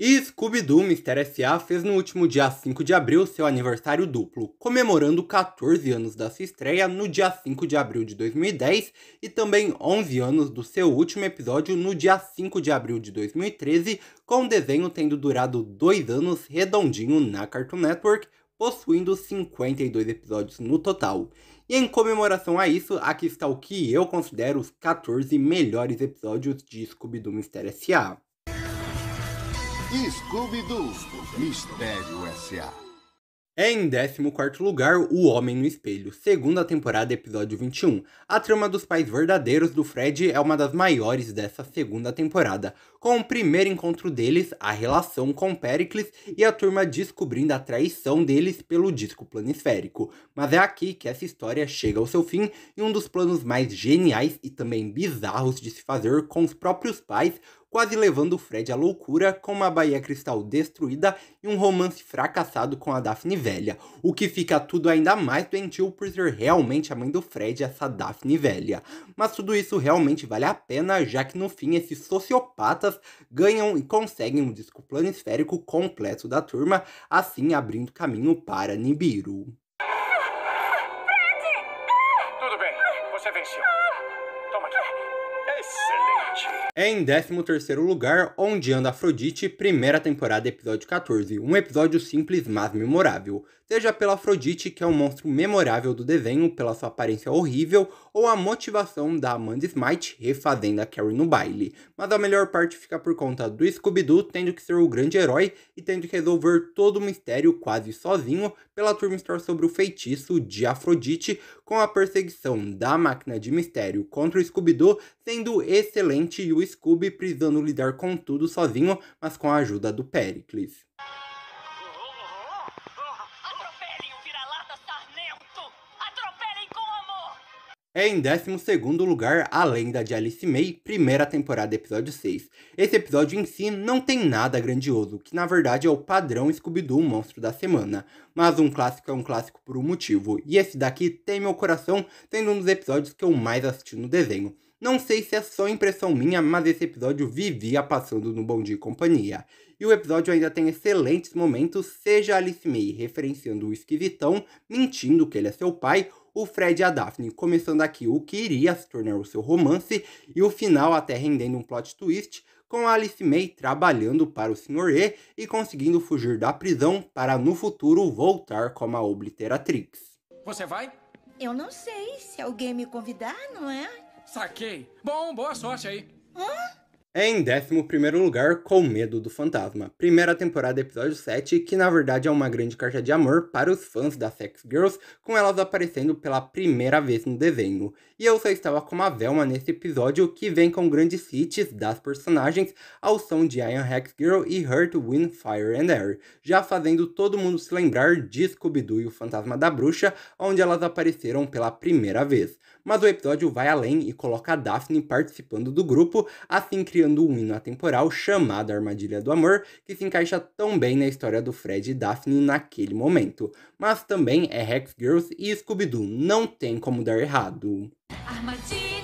E Scooby-Doo Mister S.A. fez no último dia 5 de abril seu aniversário duplo, comemorando 14 anos da sua estreia no dia 5 de abril de 2010 e também 11 anos do seu último episódio no dia 5 de abril de 2013, com o desenho tendo durado 2 anos redondinho na Cartoon Network, possuindo 52 episódios no total. E em comemoração a isso, aqui está o que eu considero os 14 melhores episódios de Scooby-Doo Mister S.A. Scooby-Doo, Mistério S.A. É em 14 lugar O Homem no Espelho, segunda temporada, episódio 21. A trama dos pais verdadeiros do Fred é uma das maiores dessa segunda temporada, com o primeiro encontro deles, a relação com Pericles e a turma descobrindo a traição deles pelo disco planisférico. Mas é aqui que essa história chega ao seu fim e um dos planos mais geniais e também bizarros de se fazer com os próprios pais quase levando Fred à loucura com uma Bahia Cristal destruída e um romance fracassado com a Daphne velha, o que fica tudo ainda mais doentio por ser realmente a mãe do Fred essa Daphne velha. Mas tudo isso realmente vale a pena, já que no fim esse sociopata notas, ganham e conseguem um disco planisférico completo da turma, assim abrindo caminho para Nibiru. é em 13º lugar Onde Anda Afrodite, primeira temporada, episódio 14, um episódio simples mas memorável, seja pela Afrodite, que é um monstro memorável do desenho pela sua aparência horrível, ou a motivação da Amanda Smite refazendo a Carrie no baile, mas a melhor parte fica por conta do Scooby-Doo tendo que ser o grande herói e tendo que resolver todo o mistério quase sozinho pela turma estar sobre o feitiço de Afrodite, com a perseguição da máquina de mistério contra o Scooby-Doo sendo excelente e o Scooby precisando lidar com tudo sozinho, mas com a ajuda do Pericles. É em 12 lugar a lenda de Alice May, primeira temporada, episódio 6. Esse episódio em si não tem nada grandioso, que na verdade é o padrão Scooby-Doo Monstro da Semana. Mas um clássico é um clássico por um motivo, e esse daqui tem meu coração, sendo um dos episódios que eu mais assisti no desenho. Não sei se é só impressão minha, mas esse episódio vivia passando no Bom Dia e Companhia. E o episódio ainda tem excelentes momentos, seja Alice May referenciando o esquisitão, mentindo que ele é seu pai, o Fred e a Daphne começando aqui o que iria se tornar o seu romance, e o final até rendendo um plot twist, com a Alice May trabalhando para o Sr. E e conseguindo fugir da prisão para no futuro voltar como a Obliteratrix. Você vai? Eu não sei, se alguém me convidar, não é? Saquei. Bom, boa sorte aí. Hã? Em 11 lugar, Com Medo do Fantasma, primeira temporada, episódio 7, que na verdade é uma grande carta de amor para os fãs da Sex Girls, com elas aparecendo pela primeira vez no desenho. E eu só estava com a Velma nesse episódio, que vem com grandes hits das personagens ao som de Iron Hex Girl e Hurt, Wind, Fire and Air, já fazendo todo mundo se lembrar de Scooby-Doo e o Fantasma da Bruxa, onde elas apareceram pela primeira vez mas o episódio vai além e coloca a Daphne participando do grupo, assim criando um hino atemporal chamado Armadilha do Amor, que se encaixa tão bem na história do Fred e Daphne naquele momento. Mas também é Hex Girls e Scooby-Doo, não tem como dar errado. Armadilha.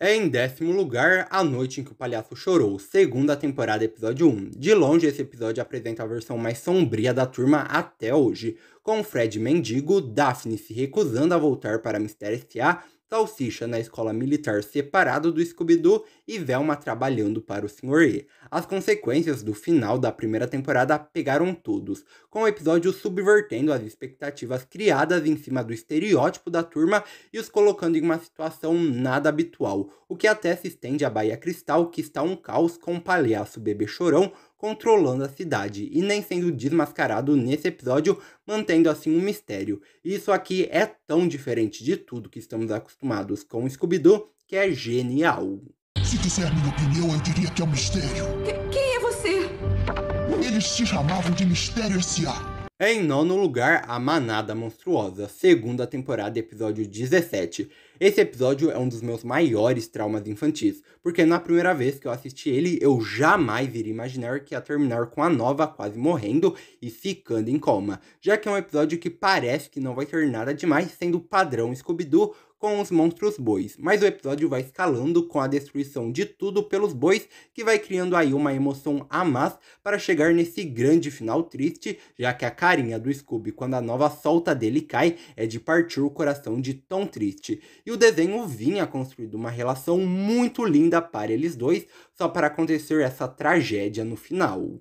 É em décimo lugar, A Noite em que o Palhaço Chorou, segunda temporada, episódio 1. De longe, esse episódio apresenta a versão mais sombria da turma até hoje, com Fred mendigo, Daphne se recusando a voltar para Mistério S.A., Salsicha na escola militar separado do Scooby-Doo e Velma trabalhando para o Sr. E. As consequências do final da primeira temporada pegaram todos, com o episódio subvertendo as expectativas criadas em cima do estereótipo da turma e os colocando em uma situação nada habitual, o que até se estende à Bahia Cristal, que está um caos com o palhaço Bebê Chorão controlando a cidade e nem sendo desmascarado nesse episódio, mantendo assim um mistério. Isso aqui é tão diferente de tudo que estamos acostumados com Scooby-Doo que é genial. Se quiser minha opinião, eu diria que é um mistério. quem é você? Eles se chamavam de Mistério S.A. Em nono lugar, A Manada Monstruosa, segunda temporada, episódio 17. Esse episódio é um dos meus maiores traumas infantis, porque na primeira vez que eu assisti ele, eu jamais iria imaginar que ia terminar com a nova quase morrendo e ficando em coma, já que é um episódio que parece que não vai ser nada demais, sendo padrão Scooby-Doo com os monstros bois, mas o episódio vai escalando com a destruição de tudo pelos bois, que vai criando aí uma emoção a mais para chegar nesse grande final triste, já que a carinha do Scooby quando a nova solta dele cai é de partir o coração de tão triste. E o desenho vinha construindo uma relação muito linda para eles dois, só para acontecer essa tragédia no final.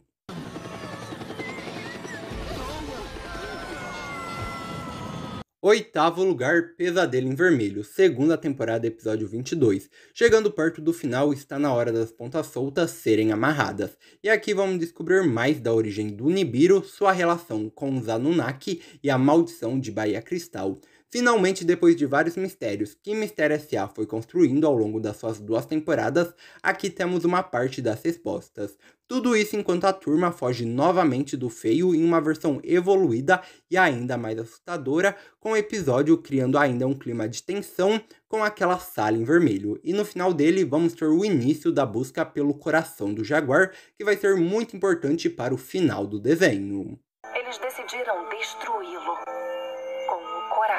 Oitavo lugar, Pesadelo em Vermelho, segunda temporada, episódio 22. Chegando perto do final, está na hora das pontas soltas serem amarradas. E aqui vamos descobrir mais da origem do Nibiru, sua relação com os Anunnaki e a maldição de Bahia Cristal. Finalmente, depois de vários mistérios que Mistério S.A. foi construindo ao longo das suas duas temporadas, aqui temos uma parte das respostas. Tudo isso enquanto a turma foge novamente do feio em uma versão evoluída e ainda mais assustadora, com o episódio criando ainda um clima de tensão com aquela sala em vermelho. E no final dele, vamos ter o início da busca pelo coração do jaguar, que vai ser muito importante para o final do desenho. Eles decidiram destruí-lo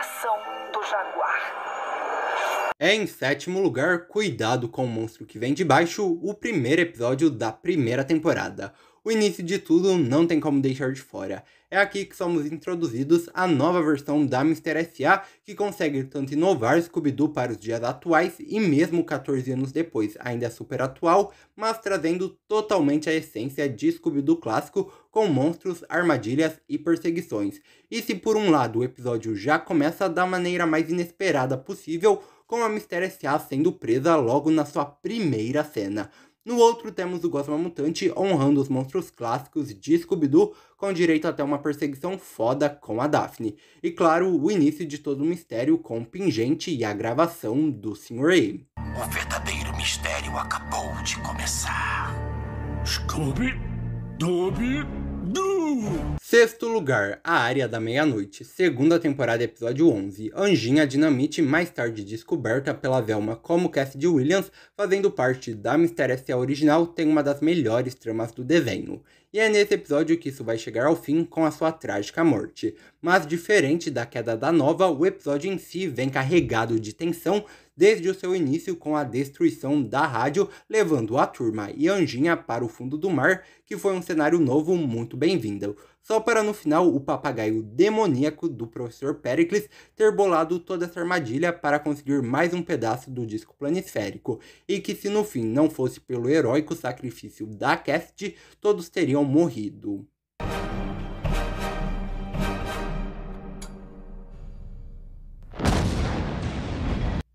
coração do jaguar. É em sétimo lugar, Cuidado com o Monstro que Vem de Baixo, o primeiro episódio da primeira temporada. O início de tudo não tem como deixar de fora. É aqui que somos introduzidos à nova versão da Mr. S.A., que consegue tanto inovar Scooby-Doo para os dias atuais e mesmo 14 anos depois ainda é super atual, mas trazendo totalmente a essência de Scooby-Doo clássico com monstros, armadilhas e perseguições. E se por um lado o episódio já começa da maneira mais inesperada possível, com a Mr. S.A. sendo presa logo na sua primeira cena. No outro, temos o Gosma Mutante honrando os monstros clássicos de Scooby-Doo, com direito até uma perseguição foda com a Daphne. E claro, o início de todo o mistério com o pingente e a gravação do Sr. A. O verdadeiro mistério acabou de começar. Scooby-Dooby Sexto lugar, A Área da Meia-Noite, segunda temporada, episódio 11. Anjinha Dinamite, mais tarde descoberta pela Velma como Cassidy Williams, fazendo parte da Mistério S.A. original, tem uma das melhores tramas do desenho. E é nesse episódio que isso vai chegar ao fim com a sua trágica morte. Mas diferente da queda da nova, o episódio em si vem carregado de tensão, desde o seu início com a destruição da rádio, levando a turma e Anjinha para o fundo do mar, que foi um cenário novo muito bem-vindo. Só para no final o papagaio demoníaco do professor Pericles ter bolado toda essa armadilha para conseguir mais um pedaço do disco planisférico, e que se no fim não fosse pelo heróico sacrifício da Cast, todos teriam morrido.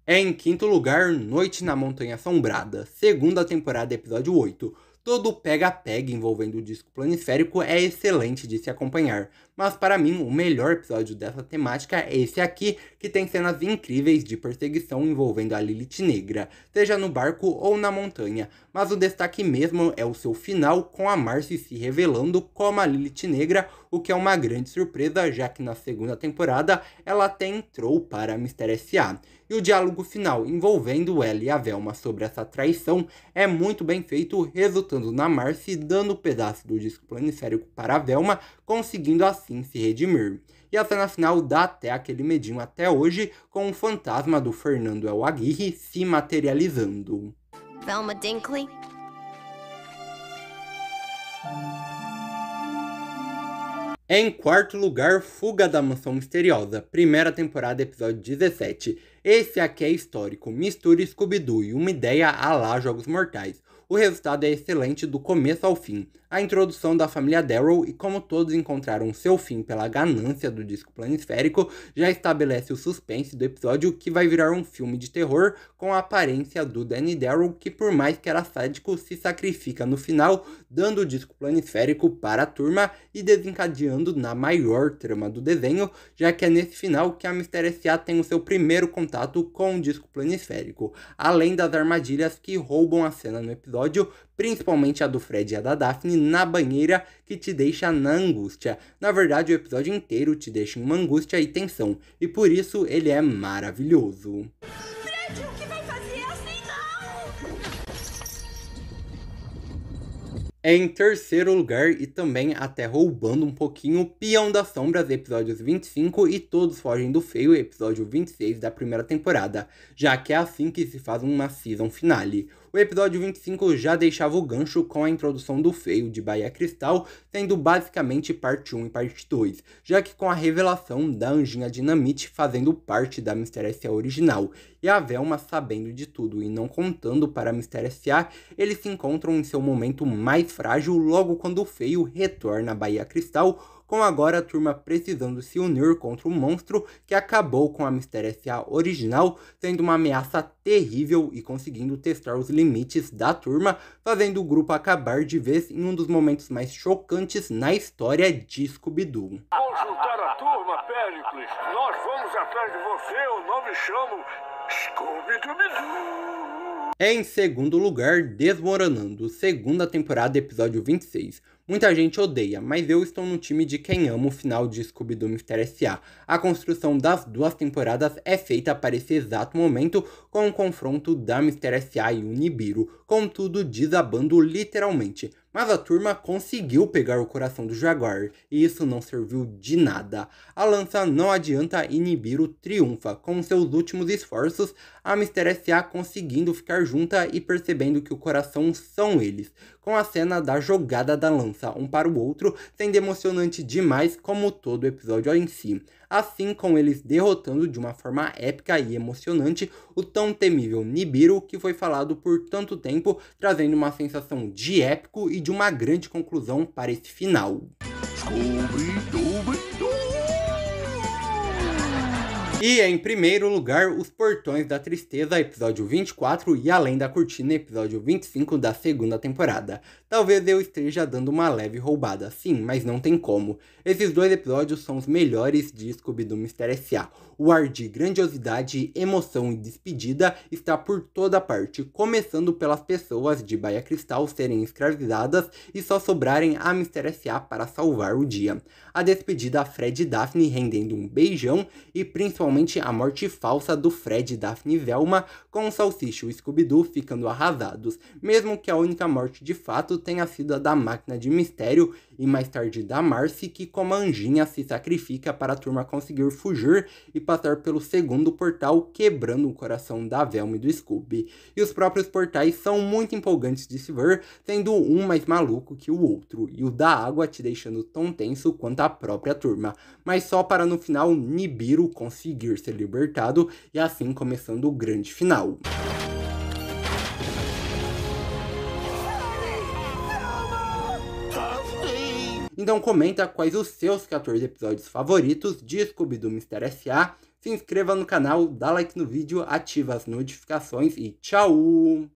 É em quinto lugar, Noite na Montanha Assombrada, segunda temporada, episódio 8. Todo pega-pega envolvendo o disco planisférico é excelente de se acompanhar, mas para mim o melhor episódio dessa temática é esse aqui, que tem cenas incríveis de perseguição envolvendo a Lilith Negra, seja no barco ou na montanha, mas o destaque mesmo é o seu final com a Marcy se revelando como a Lilith Negra, o que é uma grande surpresa, já que na segunda temporada ela até entrou para Mister S.A. E o diálogo final envolvendo ela e a Velma sobre essa traição é muito bem feito, resultando na Marcy dando um pedaço do disco planisférico para a Velma, conseguindo a assim se redimir. E a cena final dá até aquele medinho até hoje, com o fantasma do Fernando El Aguirre se materializando. Velma Dinkley? Em quarto lugar, Fuga da Mansão Misteriosa, primeira temporada, episódio 17. Esse aqui é histórico, mistura Scooby-Doo e uma ideia a lá Jogos Mortais. O resultado é excelente do começo ao fim a introdução da família Darrow e como todos encontraram seu fim pela ganância do disco planisférico já estabelece o suspense do episódio que vai virar um filme de terror com a aparência do Danny Darrow que por mais que era sádico se sacrifica no final dando o disco planisférico para a turma e desencadeando na maior trama do desenho já que é nesse final que a Mister S.A. tem o seu primeiro contato com o disco planisférico além das armadilhas que roubam a cena no episódio principalmente a do Fred e a da Daphne, na banheira que te deixa na angústia. Na verdade, o episódio inteiro te deixa em uma angústia e tensão, e por isso ele é maravilhoso. Fred, o que vai fazer assim, Em terceiro lugar, e também até roubando um pouquinho, Peão das Sombras, episódios 25 e Todos Fogem do Feio, episódio 26 da primeira temporada, já que é assim que se faz uma season finale o episódio 25 já deixava o gancho com a introdução do feio de Bahia Cristal, tendo basicamente parte 1 e parte 2, já que com a revelação da Anjinha Dinamite fazendo parte da Mister S.A. original e a Velma sabendo de tudo e não contando para a Mister S.A., eles se encontram em seu momento mais frágil logo quando o feio retorna a Bahia Cristal com agora a turma precisando se unir contra o monstro que acabou com a Mistério S.A. original, sendo uma ameaça terrível e conseguindo testar os limites da turma, fazendo o grupo acabar de vez em um dos momentos mais chocantes na história de Scooby-Doo. Vou juntar a turma, Pericles. Nós vamos atrás de você, o nome chamo Scooby-Doo. Em segundo lugar, Desmoronando, segunda temporada, episódio 26. Muita gente odeia, mas eu estou no time de quem ama o final de Scooby-Doo Mystery S.A. A construção das duas temporadas é feita para esse exato momento com o confronto da Mystery S.A. e Unibiru, contudo desabando literalmente. Mas a turma conseguiu pegar o coração do Jaguar, e isso não serviu de nada. A lança não adianta inibir o Triunfa. Com seus últimos esforços, a Mister S.A. conseguindo ficar junta e percebendo que o coração são eles com a cena da jogada da lança um para o outro, sendo emocionante demais como todo o episódio em si. Assim com eles derrotando de uma forma épica e emocionante o tão temível Nibiru que foi falado por tanto tempo, trazendo uma sensação de épico e de uma grande conclusão para esse final. Descobridor. E é, em primeiro lugar, Os Portões da Tristeza, episódio 24, e Além da Cortina, episódio 25 da segunda temporada. Talvez eu esteja dando uma leve roubada, sim, mas não tem como. Esses dois episódios são os melhores de scooby do Mistério S.A. O ar de grandiosidade, emoção e despedida está por toda parte, começando pelas pessoas de Baia Cristal serem escravizadas e só sobrarem a Mister S.A. para salvar o dia. A despedida a Fred e Daphne rendendo um beijão e principalmente a morte falsa do Fred, Daphne e Velma, com o Salsicha e o Scooby-Doo ficando arrasados, mesmo que a única morte de fato tenha sido a da máquina de mistério e mais tarde da Marcy, que como anjinha se sacrifica para a turma conseguir fugir e passar pelo segundo portal, quebrando o coração da Velma e do Scooby. E os próprios portais são muito empolgantes de se ver, sendo um mais maluco que o outro, e o da água te deixando tão tenso quanto a própria turma, mas só para no final Nibiru conseguir ser libertado e assim começando o grande final. Então comenta quais os seus 14 episódios favoritos de scooby do Mistério S.A., se inscreva no canal, dá like no vídeo, ativa as notificações e tchau!